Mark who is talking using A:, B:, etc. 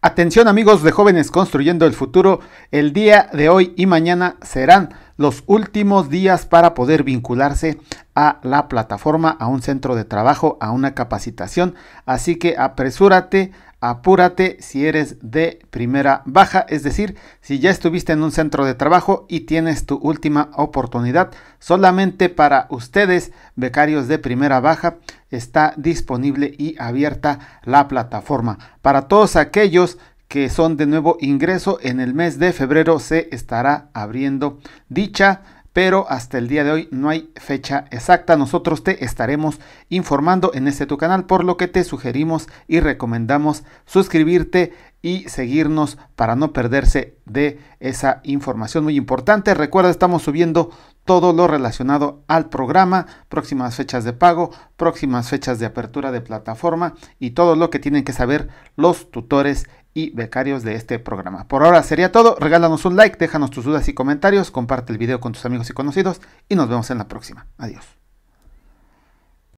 A: Atención amigos de jóvenes construyendo el futuro, el día de hoy y mañana serán los últimos días para poder vincularse a la plataforma, a un centro de trabajo, a una capacitación. Así que apresúrate, apúrate si eres de primera baja, es decir, si ya estuviste en un centro de trabajo y tienes tu última oportunidad, solamente para ustedes, becarios de primera baja, está disponible y abierta la plataforma. Para todos aquellos que son de nuevo ingreso. En el mes de febrero se estará abriendo dicha, pero hasta el día de hoy no hay fecha exacta. Nosotros te estaremos informando en este tu canal, por lo que te sugerimos y recomendamos suscribirte y seguirnos para no perderse de esa información muy importante. Recuerda, estamos subiendo todo lo relacionado al programa, próximas fechas de pago, próximas fechas de apertura de plataforma y todo lo que tienen que saber los tutores y becarios de este programa. Por ahora sería todo, regálanos un like, déjanos tus dudas y comentarios, comparte el video con tus amigos y conocidos y nos vemos en la próxima. Adiós.